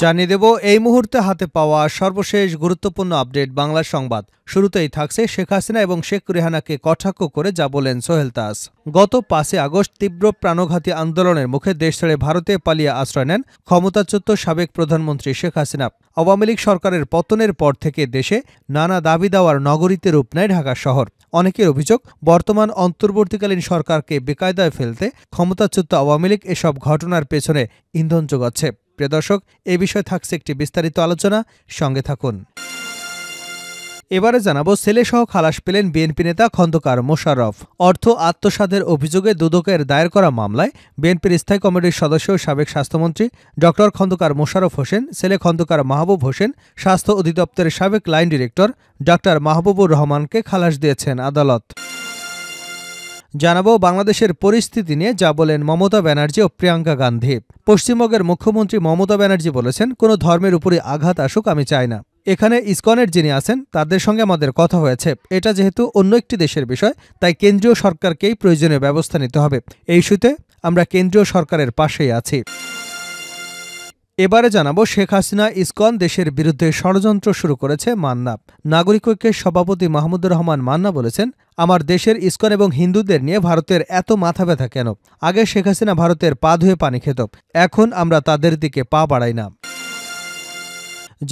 জানিয়ে দেব এই মুহূর্তে হাতে পাওয়া সর্বশেষ গুরুত্বপূর্ণ আপডেট বাংলা সংবাদ শুরুতেই থাকছে শেখ হাসিনা এবং শেখ রেহানাকে কটাক্ষ করে যা বলেন সোহেল তাস গত পাঁচে আগস্ট তীব্র প্রাণঘাতী আন্দোলনের মুখে দেশ ছেড়ে ভারতে পালিয়ে আশ্রয় নেন ক্ষমতাচ্যুত সাবেক প্রধানমন্ত্রী শেখ হাসিনা আওয়ামী লীগ সরকারের পতনের পর থেকে দেশে নানা দাবি দাওয়ার নগরীতে রূপ নেয় ঢাকা শহর অনেকের অভিযোগ বর্তমান অন্তর্বর্তীকালীন সরকারকে বেকায়দায় ফেলতে ক্ষমতাচ্যুত আওয়ামী লীগ এসব ঘটনার পেছনে ইন্ধন যোগাচ্ছে প্রিয় দর্শক এ বিষয়ে থাকছে একটি বিস্তারিত আলোচনা সঙ্গে থাকুন এবারে জানাবো ছেলেসহ খালাস পেলেন বিএনপি নেতা খন্দকার মোশাররফ অর্থ আত্মসাদের অভিযোগে দুদকের দায়ের করা মামলায় বিএনপির স্থায়ী কমিটির সদস্য ও সাবেক স্বাস্থ্যমন্ত্রী ডক্টর খন্দকার মোশারফ হোসেন ছেলে খন্দকার মাহবুব হোসেন স্বাস্থ্য অধিদপ্তরের সাবেক লাইন ডিরেক্টর ডক্টর মাহবুবুর রহমানকে খালাস দিয়েছেন আদালত জানাবো বাংলাদেশের পরিস্থিতি নিয়ে যা বলেন মমতা ব্যানার্জি ও প্রিয়াঙ্কা গান্ধী পশ্চিমবঙ্গের মুখ্যমন্ত্রী মমতা ব্যানার্জি বলেছেন কোনো ধর্মের উপরে আঘাত আসুক আমি চাই না এখানে ইসকনের যিনি আছেন তাদের সঙ্গে আমাদের কথা হয়েছে এটা যেহেতু অন্য একটি দেশের বিষয় তাই কেন্দ্রীয় সরকারকেই প্রয়োজনীয় ব্যবস্থা নিতে হবে এই সুতে আমরা কেন্দ্রীয় সরকারের পাশেই আছি এবারে জানাবো শেখ হাসিনা ইসকন দেশের বিরুদ্ধে ষড়যন্ত্র শুরু করেছে মান্না নাগরিক ঐক্যের সভাপতি মাহমুদুর রহমান মান্না বলেছেন আমার দেশের ইসকন এবং হিন্দুদের নিয়ে ভারতের এত মাথা ব্যথা কেন আগে শেখ হাসিনা ভারতের পা ধুয়ে পানি খেত এখন আমরা তাদের দিকে পা বাড়াই না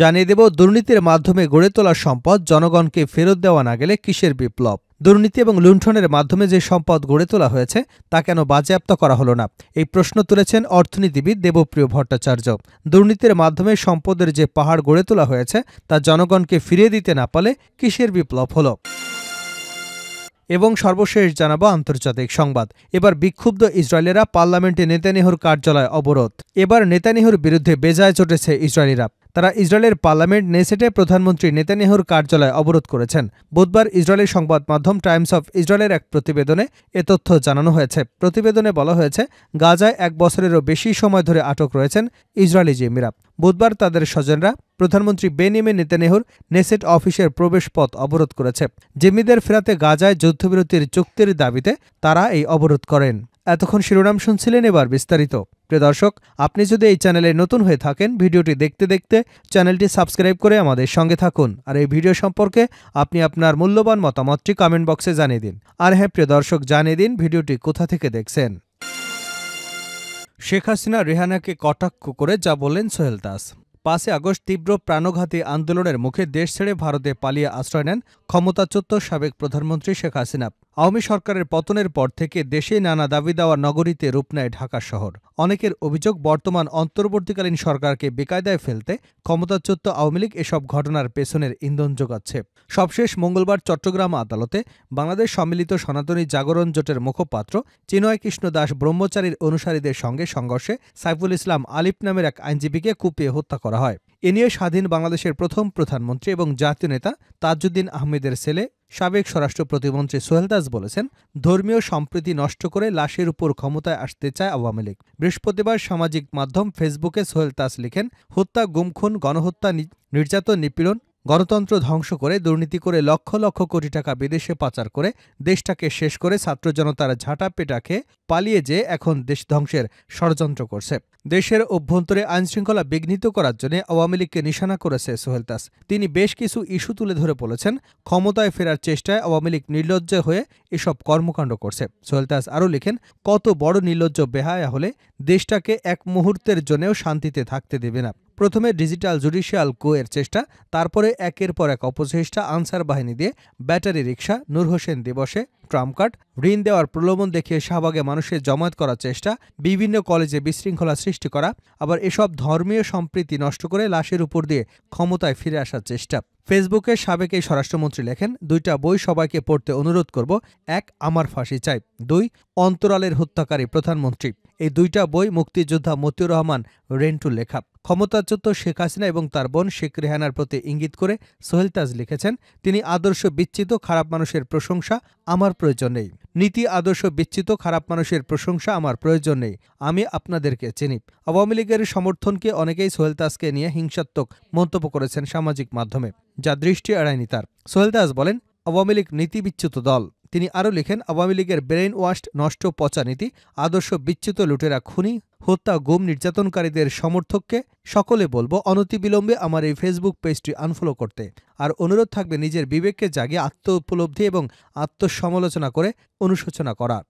জানিয়ে দেব দুর্নীতির মাধ্যমে গড়ে তোলা সম্পদ জনগণকে ফেরত দেওয়া না গেলে কিসের বিপ্লব দুর্নীতি এবং লুণ্ঠনের মাধ্যমে যে সম্পদ গড়ে তোলা হয়েছে তা কেন বাজেয়াপ্ত করা হলো না এই প্রশ্ন তুলেছেন অর্থনীতিবিদ দেবপ্রিয় ভট্টাচার্য দুর্নীতির মাধ্যমে সম্পদের যে পাহাড় গড়ে তোলা হয়েছে তা জনগণকে ফিরিয়ে দিতে না পারলে কিসের বিপ্লব হলো এবং সর্বশেষ জানাবো আন্তর্জাতিক সংবাদ এবার বিক্ষুব্ধ ইসরায়েলেরা পার্লামেন্টে নেতানিহুর কার্যালয় অবরোধ এবার নেতানিহুর বিরুদ্ধে বেজায় চটেছে ইসরায়েলিরা তারা ইসরায়েলের পার্লামেন্ট নেসেটে প্রধানমন্ত্রী নেতানিয়াহুর কার্যালয় অবরোধ করেছেন বুধবার ইসরায়েলের সংবাদ মাধ্যম টাইমস অফ ইসরায়েলের এক প্রতিবেদনে এ তথ্য জানানো হয়েছে প্রতিবেদনে বলা হয়েছে গাজায় এক বছরেরও বেশি সময় ধরে আটক রয়েছেন ইসরায়েলি জেমিরা বুধবার তাদের স্বজনরা প্রধানমন্ত্রী বেনিমে নেতানেহুর নেসেট অফিসের প্রবেশ পথ অবরোধ করেছে জেমিদের ফেরাতে গাজায় যুদ্ধবিরতির চুক্তির দাবিতে তারা এই অবরোধ করেন এতক্ষণ শিরোনাম শুনছিলেন এবার বিস্তারিত প্রিয় দর্শক আপনি যদি এই চ্যানেলে নতুন হয়ে থাকেন ভিডিওটি দেখতে দেখতে চ্যানেলটি সাবস্ক্রাইব করে আমাদের সঙ্গে থাকুন আর এই ভিডিও সম্পর্কে আপনি আপনার মূল্যবান মতামতটি কমেন্ট বক্সে জানিয়ে দিন আর হ্যাঁ প্রিয় দর্শক জানিয়ে দিন ভিডিওটি কোথা থেকে দেখছেন শেখ হাসিনা রেহানাকে কটাক্ষ করে যা বললেন সোহেল দাস পাঁচে আগস্ট তীব্র প্রাণঘাতী আন্দোলনের মুখে দেশ ছেড়ে ভারতে পালিয়ে আশ্রয় নেন ক্ষমতাচ্যুত সাবেক প্রধানমন্ত্রী শেখ হাসিনা আওয়ামী সরকারের পতনের পর থেকে দেশে নানা দাবি দেওয়া নগরীতে রূপ নেয় ঢাকা শহর অনেকের অভিযোগ বর্তমান অন্তর্বর্তীকালীন সরকারকে বেকায়দায় ফেলতে ক্ষমতাচ্যুত আওয়ামী লীগ এসব ঘটনার পেছনের ইন্ধন যোগাচ্ছে সবশেষ মঙ্গলবার চট্টগ্রাম আদালতে বাংলাদেশ সম্মিলিত সনাতনী জাগরণ জোটের মুখপাত্র চিনয় কৃষ্ণ দাস ব্রহ্মচারীর অনুসারীদের সঙ্গে সংঘর্ষে সাইফুল ইসলাম আলিফ নামের এক আইনজীবীকে কুপিয়ে হত্যা করা হয় এ নিয়ে স্বাধীন বাংলাদেশের প্রথম প্রধানমন্ত্রী এবং জাতীয় নেতা তাজউদ্দিন আহমেদের ছেলে সাবেক স্বরাষ্ট্র প্রতিমন্ত্রী সোহেল দাস বলেছেন ধর্মীয় সম্প্রীতি নষ্ট করে লাশের উপর ক্ষমতায় আসতে চায় আওয়ামী লীগ বৃহস্পতিবার সামাজিক মাধ্যম ফেসবুকে সোহেল দাস লিখেন হত্যা গুমখুন গণহত্যা নির্যাতন নিপীড়ন গণতন্ত্র ধ্বংস করে দুর্নীতি করে লক্ষ লক্ষ কোটি টাকা বিদেশে পাচার করে দেশটাকে শেষ করে ছাত্র জনতার ঝাঁটা পেটাকে পালিয়ে যে এখন দেশ ধ্বংসের ষড়যন্ত্র করছে দেশের অভ্যন্তরে আইনশৃঙ্খলা বিঘ্নিত করার জন্য আওয়ামী লীগকে নিশানা করেছে সোহেল তিনি বেশ কিছু ইস্যু তুলে ধরে বলেছেন ক্ষমতায় ফেরার চেষ্টায় আওয়ামী লীগ নির্লজ্জ হয়ে এসব কর্মকাণ্ড করছে সোহেল আরও লেখেন কত বড় নির্লজ্জ বেহায়া হলে দেশটাকে এক মুহূর্তের জন্যও শান্তিতে থাকতে দেবে না প্রথমে ডিজিটাল জুডিশিয়াল কোয়ের চেষ্টা তারপরে একের পর এক অপচেষ্টা আনসার বাহিনী দিয়ে ব্যাটারি রিক্সা নূর হোসেন দিবসে ট্রাম্প কার্ড ঋণ দেওয়ার প্রলোভন দেখিয়ে শাহবাগে মানুষের জমায়েত করার চেষ্টা বিভিন্ন কলেজে বিশৃঙ্খলা সৃষ্টি করা আবার এসব ধর্মীয় সম্প্রীতি নষ্ট করে লাশের উপর দিয়ে ক্ষমতায় ফিরে আসার চেষ্টা ফেসবুকে সাবেক এই স্বরাষ্ট্রমন্ত্রী লেখেন দুইটা বই সবাইকে পড়তে অনুরোধ করব এক আমার ফাঁসি চাই দুই অন্তরালের হত্যাকারী প্রধানমন্ত্রী এই দুইটা বই মুক্তিযোদ্ধা মতিউর রহমান রেন্টু লেখা ক্ষমতাচ্যুত শেখ হাসিনা এবং তার বোন শেখ রেহানার প্রতি ইঙ্গিত করে সোহেল তাজ লিখেছেন তিনি আদর্শ বিচ্ছিত খারাপ মানুষের প্রশংসা আমার প্রয়োজন নেই নীতি আদর্শ বিচ্ছিত খারাপ মানুষের প্রশংসা আমার প্রয়োজন নেই আমি আপনাদেরকে চিনি আওয়ামী লীগের সমর্থনকে অনেকেই সোহেল তাসকে নিয়ে হিংসাত্মক মন্তব্য করেছেন সামাজিক মাধ্যমে যা দৃষ্টি এড়ায়নি তার সোহেল দাস বলেন আওয়ামী লীগ নীতিবিচ্যুত দল তিনি আরও লেখেন আওয়ামী লীগের ব্রেন ওয়াশড নষ্ট পচা নীতি আদর্শ বিচ্যুত লুটেরা খুনি হত্যা গুম নির্যাতনকারীদের সমর্থককে সকলে বলবো অনতিবিলম্বে আমার এই ফেসবুক পেজটি আনফলো করতে আর অনুরোধ থাকবে নিজের বিবেককে জাগিয়ে আত্ম উপলব্ধি এবং আত্মসমালোচনা করে অনুশোচনা করার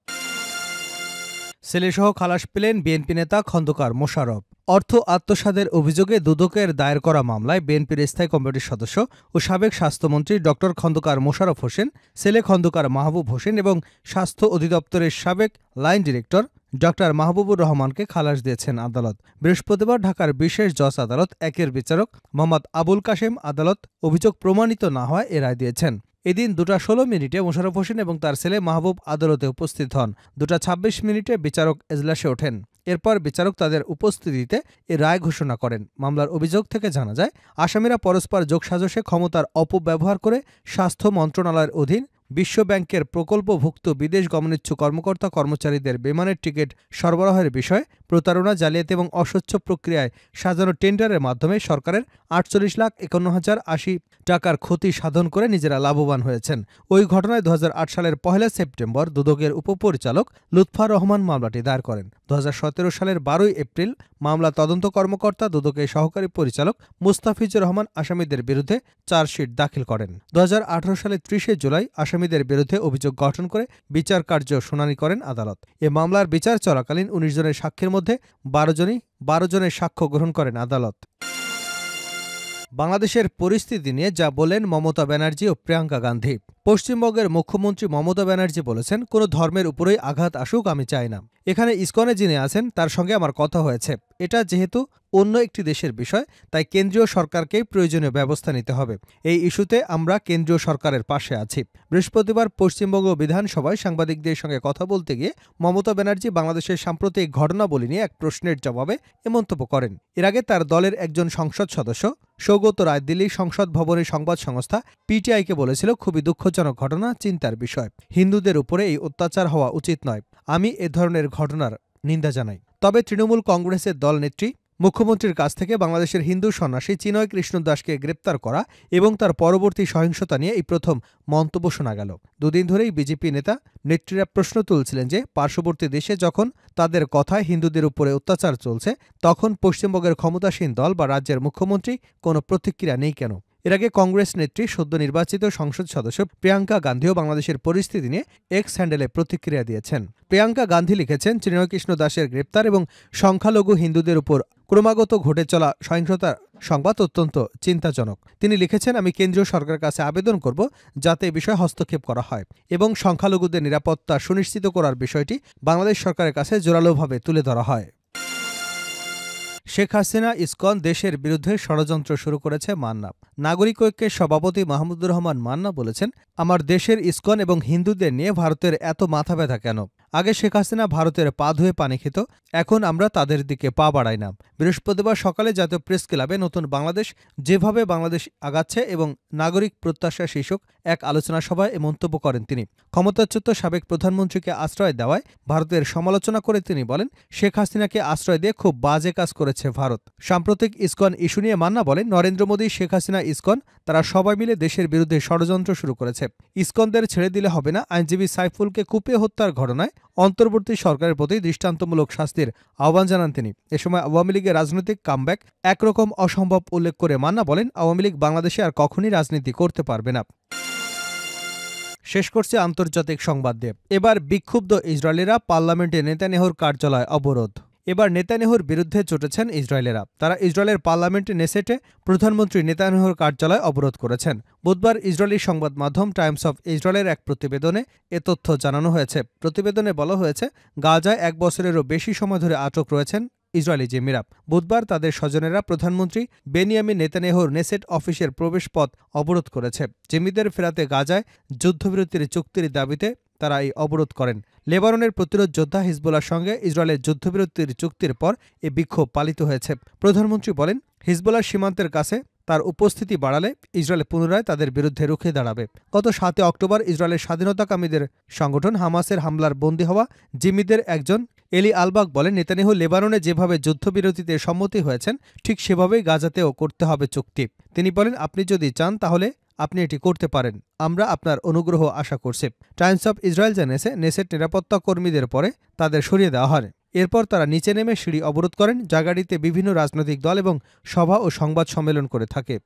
ছেলেসহ খালাস পেলেন বিএনপি নেতা খন্দকার মোশারফ অর্থ আত্মসাদের অভিযোগে দুদকের দায়ের করা মামলায় বিএনপির স্থায়ী কমিটির সদস্য ও সাবেক স্বাস্থ্যমন্ত্রী ড খন্দকার মোশারফ হোসেন ছেলে খন্দকার মাহবুব হোসেন এবং স্বাস্থ্য অধিদপ্তরের সাবেক লাইন ডিরেক্টর ড মাহবুবুর রহমানকে খালাস দিয়েছেন আদালত বৃহস্পতিবার ঢাকার বিশেষ জজ আদালত একের বিচারক মোহাম্মদ আবুল কাশেম আদালত অভিযোগ প্রমাণিত না হওয়ায় এ রায় দিয়েছেন এদিন দুটা ষোলো মিনিটে মোশারফ হোসেন এবং তার ছেলে মাহবুব আদালতে উপস্থিত হন দুটা ২৬ মিনিটে বিচারক এজলাসে ওঠেন এরপর বিচারক তাদের উপস্থিতিতে এ রায় ঘোষণা করেন মামলার অভিযোগ থেকে জানা যায় আসামিরা পরস্পর যোগসাজশে ক্ষমতার অপব্যবহার করে স্বাস্থ্য মন্ত্রণালয়ের অধীন বিশ্বব্যাংকের প্রকল্পভুক্ত বিদেশ গমনেচ্ছু কর্মকর্তা কর্মচারীদের বিমানের টিকিট সরবরাহের বিষয়ে প্রতারণা জালিয়াতি এবং অস্বচ্ছ প্রক্রিয়ায় সাজানো টেন্ডারের মাধ্যমে সরকারের আটচল্লিশ লাখ একান্ন হাজার আশি টাকার ক্ষতি সাধন করে নিজেরা লাভবান হয়েছেন ওই ঘটনায় দু সালের পহেলা সেপ্টেম্বর দুদকের উপপরিচালক লুৎফা রহমান মামলাটি দায়ের করেন দু সালের বারোই এপ্রিল মামলা তদন্ত কর্মকর্তা দুদকের সহকারী পরিচালক মুস্তাফিজুর রহমান আসামিদের বিরুদ্ধে চার্জশিট দাখিল করেন দু সালে ত্রিশে জুলাই আসামি আসামিদের বিরুদ্ধে অভিযোগ গঠন করে বিচার কার্য শুনানি করেন আদালত এ মামলার বিচার চলাকালীন উনিশ জনের সাক্ষীর মধ্যে বারো জনই বারো জনের সাক্ষ্য গ্রহণ করেন আদালত বাংলাদেশের পরিস্থিতি নিয়ে যা বলেন মমতা ব্যানার্জি ও প্রিয়াঙ্কা গান্ধী পশ্চিমবঙ্গের মুখ্যমন্ত্রী মমতা ব্যানার্জি বলেছেন কোনো ধর্মের উপরেই আঘাত আসুক আমি চাই না এখানে ইসকনে যিনি আছেন তার সঙ্গে আমার কথা হয়েছে এটা যেহেতু অন্য একটি দেশের বিষয় তাই কেন্দ্রীয় সরকারকে প্রয়োজনীয় ব্যবস্থা নিতে হবে এই ইস্যুতে আমরা কেন্দ্রীয় সরকারের পাশে আছি বৃহস্পতিবার পশ্চিমবঙ্গ বিধানসভায় সাংবাদিকদের সঙ্গে কথা বলতে গিয়ে মমতা ব্যানার্জি বাংলাদেশের সাম্প্রতিক ঘটনাবলী নিয়ে এক প্রশ্নের জবাবে এ মন্তব্য করেন এর আগে তার দলের একজন সংসদ সদস্য সৌগত রায় দিল্লি সংসদ ভবনের সংবাদ সংস্থা পিটিআইকে বলেছিল খুবই দুঃখজনক লজ্জাজনক ঘটনা চিন্তার বিষয় হিন্দুদের উপরে এই অত্যাচার হওয়া উচিত নয় আমি এ ধরনের ঘটনার নিন্দা জানাই তবে তৃণমূল কংগ্রেসের দল নেত্রী মুখ্যমন্ত্রীর কাছ থেকে বাংলাদেশের হিন্দু সন্ন্যাসী চিনয় কৃষ্ণ দাসকে গ্রেপ্তার করা এবং তার পরবর্তী সহিংসতা নিয়ে এই প্রথম মন্তব্য শোনা গেল দুদিন ধরেই বিজেপি নেতা নেত্রীরা প্রশ্ন তুলছিলেন যে পার্শ্ববর্তী দেশে যখন তাদের কথায় হিন্দুদের উপরে অত্যাচার চলছে তখন পশ্চিমবঙ্গের ক্ষমতাসীন দল বা রাজ্যের মুখ্যমন্ত্রী কোনো প্রতিক্রিয়া নেই কেন এর আগে কংগ্রেস নেত্রী সদ্য নির্বাচিত সংসদ সদস্য প্রিয়াঙ্কা গান্ধীও বাংলাদেশের পরিস্থিতি নিয়ে এক্স হ্যান্ডেলে প্রতিক্রিয়া দিয়েছেন প্রিয়াঙ্কা গান্ধী লিখেছেন শ্রীনয়কৃষ্ণ দাসের গ্রেপ্তার এবং সংখ্যালঘু হিন্দুদের উপর ক্রমাগত ঘটে চলা সহিংসতার সংবাদ অত্যন্ত চিন্তাজনক তিনি লিখেছেন আমি কেন্দ্রীয় সরকারের কাছে আবেদন করব যাতে এ বিষয়ে হস্তক্ষেপ করা হয় এবং সংখ্যালঘুদের নিরাপত্তা সুনিশ্চিত করার বিষয়টি বাংলাদেশ সরকারের কাছে জোরালোভাবে তুলে ধরা হয় শেখ হাসিনা ইসকন দেশের বিরুদ্ধে ষড়যন্ত্র শুরু করেছে মান্না নাগরিক ঐক্যের সভাপতি মাহমুদুর রহমান মান্না বলেছেন আমার দেশের ইসকন এবং হিন্দুদের নিয়ে ভারতের এত মাথা ব্যথা কেন আগে শেখ হাসিনা ভারতের পা ধুয়ে পানি খেত এখন আমরা তাদের দিকে পা বাড়াই না বৃহস্পতিবার সকালে জাতীয় প্রেস ক্লাবে নতুন বাংলাদেশ যেভাবে বাংলাদেশ আগাচ্ছে এবং নাগরিক প্রত্যাশা শীর্ষক এক আলোচনা সভায় এ মন্তব্য করেন তিনি ক্ষমতাচ্যুত সাবেক প্রধানমন্ত্রীকে আশ্রয় দেওয়ায় ভারতের সমালোচনা করে তিনি বলেন শেখ হাসিনাকে আশ্রয় দিয়ে খুব বাজে কাজ করেছে ভারত সাম্প্রতিক ইস্কন ইস্যু নিয়ে মান্না বলেন নরেন্দ্র মোদী শেখ হাসিনা ইস্কন তারা সবাই মিলে দেশের বিরুদ্ধে ষড়যন্ত্র শুরু করেছে ইস্কনদের ছেড়ে দিলে হবে না আইনজীবী সাইফুলকে কুপিয়ে হত্যার ঘটনায় অন্তর্বর্তী সরকারের প্রতি দৃষ্টান্তমূলক শাস্তির আহ্বান জানান তিনি এ সময় আওয়ামী লীগের রাজনৈতিক কামব্যাক একরকম অসম্ভব উল্লেখ করে মান্না বলেন আওয়ামী লীগ বাংলাদেশে আর কখনই রাজনীতি করতে পারবে না শেষ করছে আন্তর্জাতিক সংবাদ দিয়ে এবার বিক্ষুব্ধ ইসরায়েলিরা পার্লামেন্টে নেতানেহর কার্যালয় অবরোধ এবার নেতানিহুর বিরুদ্ধে চটেছেন ইসরায়েলেরা তারা ইসরায়েলের পার্লামেন্টে নেসেটে প্রধানমন্ত্রী নেতানিহুর কার্যালয় অবরোধ করেছেন বুধবার ইসরায়েলি সংবাদ মাধ্যম টাইমস অফ ইসরায়েলের এক প্রতিবেদনে এ তথ্য জানানো হয়েছে প্রতিবেদনে বলা হয়েছে গাজায় এক বছরেরও বেশি সময় ধরে আটক রয়েছেন ইসরায়েলি জিম্মিরা বুধবার তাদের স্বজনেরা প্রধানমন্ত্রী বেনিয়ামি নেতানেহর নেসেট অফিসের প্রবেশপথ অবরোধ করেছে জেমিদের ফেরাতে গাজায় যুদ্ধবিরতির চুক্তির দাবিতে তারা এই অবরোধ করেন লেবাননের প্রতিরোধ যোদ্ধা হিজবুল্লার সঙ্গে ইসরায়েলের যুদ্ধবিরতির চুক্তির পর এ বিক্ষোভ পালিত হয়েছে প্রধানমন্ত্রী বলেন হিজবুল্লার সীমান্তের কাছে তার উপস্থিতি বাড়ালে ইসরায়েল পুনরায় তাদের বিরুদ্ধে রুখে দাঁড়াবে গত সাতই অক্টোবর ইসরায়েলের স্বাধীনতাকামীদের সংগঠন হামাসের হামলার বন্দী হওয়া জিমিদের একজন এলি আলবাগ বলেন নেতানিহু লেবাননে যেভাবে যুদ্ধবিরতিতে সম্মতি হয়েছেন ঠিক সেভাবেই গাজাতেও করতে হবে চুক্তি তিনি বলেন আপনি যদি চান তাহলে আপনি এটি করতে পারেন আমরা আপনার অনুগ্রহ আশা করছি টাইমস অফ ইসরায়েল জানিয়েছে নেসের নিরাপত্তা কর্মীদের পরে তাদের সরিয়ে দেওয়া হয় এরপর তারা নিচে নেমে সিঁড়ি অবরোধ করেন জাগাড়িতে বিভিন্ন রাজনৈতিক দল এবং সভা ও সংবাদ সম্মেলন করে থাকে